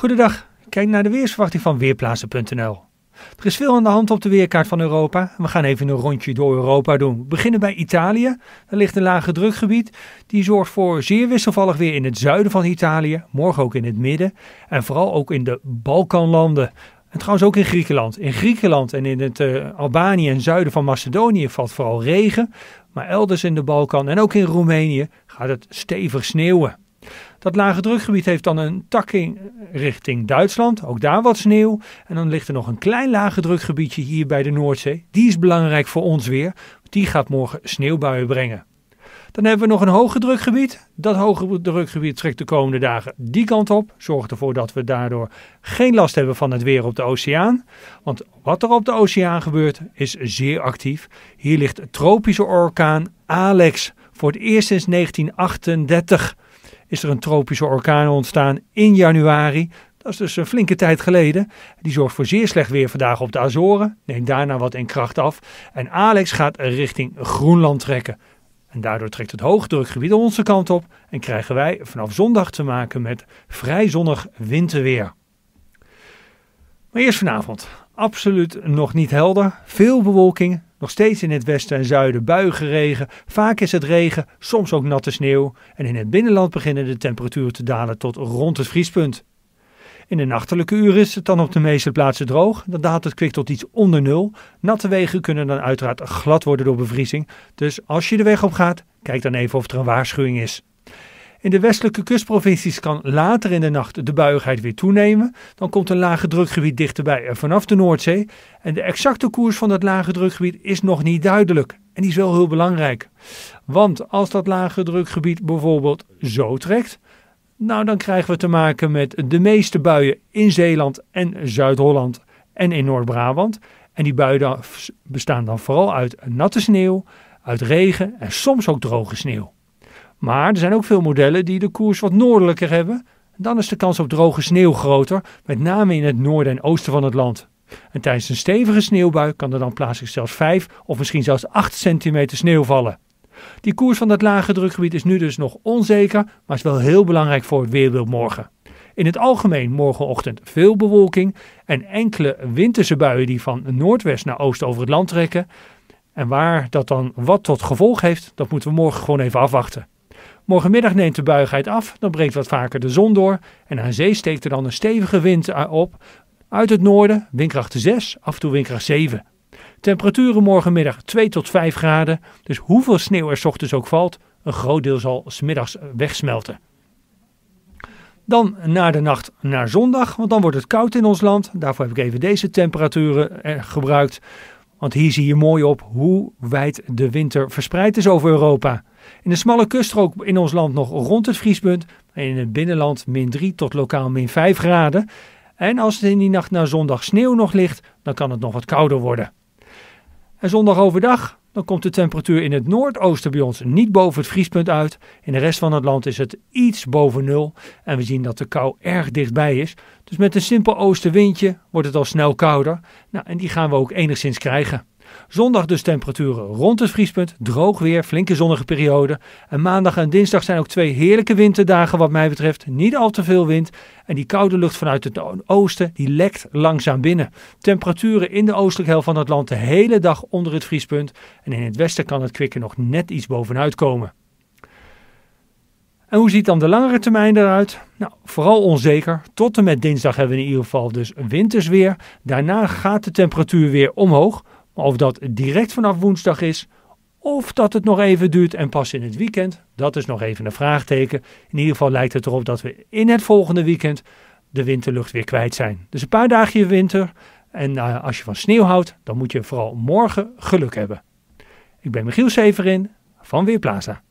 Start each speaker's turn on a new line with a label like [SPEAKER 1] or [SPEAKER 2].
[SPEAKER 1] Goedendag, kijk naar de weersverwachting van Weerplaatsen.nl. Er is veel aan de hand op de weerkaart van Europa. We gaan even een rondje door Europa doen. We beginnen bij Italië. Daar ligt een lage drukgebied. Die zorgt voor zeer wisselvallig weer in het zuiden van Italië. Morgen ook in het midden. En vooral ook in de Balkanlanden. En trouwens ook in Griekenland. In Griekenland en in het eh, Albanië en zuiden van Macedonië valt vooral regen. Maar elders in de Balkan en ook in Roemenië gaat het stevig sneeuwen. Dat lage drukgebied heeft dan een takking richting Duitsland, ook daar wat sneeuw. En dan ligt er nog een klein lage drukgebiedje hier bij de Noordzee. Die is belangrijk voor ons weer, want die gaat morgen sneeuwbuien brengen. Dan hebben we nog een hoge drukgebied. Dat hoge drukgebied trekt de komende dagen die kant op. Zorgt ervoor dat we daardoor geen last hebben van het weer op de oceaan. Want wat er op de oceaan gebeurt is zeer actief. Hier ligt tropische orkaan Alex voor het eerst sinds 1938 is er een tropische orkaan ontstaan in januari. Dat is dus een flinke tijd geleden. Die zorgt voor zeer slecht weer vandaag op de Azoren. Neemt daarna wat in kracht af. En Alex gaat richting Groenland trekken. En daardoor trekt het hoogdrukgebied onze kant op en krijgen wij vanaf zondag te maken met vrij zonnig winterweer. Maar eerst vanavond. Absoluut nog niet helder. Veel bewolking, nog steeds in het westen en zuiden regen. vaak is het regen, soms ook natte sneeuw. En in het binnenland beginnen de temperaturen te dalen tot rond het vriespunt. In de nachtelijke uren is het dan op de meeste plaatsen droog. Dan daalt het kwik tot iets onder nul. Natte wegen kunnen dan uiteraard glad worden door bevriezing. Dus als je de weg op gaat, kijk dan even of er een waarschuwing is. In de westelijke kustprovincies kan later in de nacht de buigheid weer toenemen. Dan komt een lage drukgebied dichterbij vanaf de Noordzee. En de exacte koers van dat lage drukgebied is nog niet duidelijk. En die is wel heel belangrijk. Want als dat lage drukgebied bijvoorbeeld zo trekt, nou dan krijgen we te maken met de meeste buien in Zeeland en Zuid-Holland en in Noord-Brabant. En die buien bestaan dan vooral uit natte sneeuw, uit regen en soms ook droge sneeuw. Maar er zijn ook veel modellen die de koers wat noordelijker hebben. Dan is de kans op droge sneeuw groter, met name in het noorden en oosten van het land. En tijdens een stevige sneeuwbui kan er dan plaatselijk zelfs 5 of misschien zelfs 8 centimeter sneeuw vallen. Die koers van dat lage drukgebied is nu dus nog onzeker, maar is wel heel belangrijk voor het weerbeeld morgen. In het algemeen morgenochtend veel bewolking en enkele winterse buien die van noordwest naar oost over het land trekken. En waar dat dan wat tot gevolg heeft, dat moeten we morgen gewoon even afwachten. Morgenmiddag neemt de buigheid af, dan breekt wat vaker de zon door en aan zee steekt er dan een stevige wind op. Uit het noorden, windkracht 6, af en toe windkracht 7. Temperaturen morgenmiddag 2 tot 5 graden, dus hoeveel sneeuw er s ochtends ook valt, een groot deel zal smiddags wegsmelten. Dan na de nacht naar zondag, want dan wordt het koud in ons land. Daarvoor heb ik even deze temperaturen eh, gebruikt. Want hier zie je mooi op hoe wijd de winter verspreid is over Europa. In de smalle kuststrook in ons land nog rond het vriespunt. En in het binnenland min 3 tot lokaal min 5 graden. En als het in die nacht naar zondag sneeuw nog ligt, dan kan het nog wat kouder worden. En zondag overdag dan komt de temperatuur in het noordoosten bij ons niet boven het vriespunt uit. In de rest van het land is het iets boven nul en we zien dat de kou erg dichtbij is. Dus met een simpel oostenwindje wordt het al snel kouder. Nou, en die gaan we ook enigszins krijgen. Zondag dus temperaturen rond het vriespunt, droog weer, flinke zonnige periode. En maandag en dinsdag zijn ook twee heerlijke winterdagen wat mij betreft. Niet al te veel wind en die koude lucht vanuit het oosten die lekt langzaam binnen. Temperaturen in de oostelijke helft van het land de hele dag onder het vriespunt. En in het westen kan het kwikken nog net iets bovenuit komen. En hoe ziet dan de langere termijn eruit? Nou, vooral onzeker. Tot en met dinsdag hebben we in ieder geval dus wintersweer. Daarna gaat de temperatuur weer omhoog. Maar of dat direct vanaf woensdag is, of dat het nog even duurt en pas in het weekend, dat is nog even een vraagteken. In ieder geval lijkt het erop dat we in het volgende weekend de winterlucht weer kwijt zijn. Dus een paar dagen winter. En eh, als je van sneeuw houdt, dan moet je vooral morgen geluk hebben. Ik ben Michiel Severin van Weerplaza.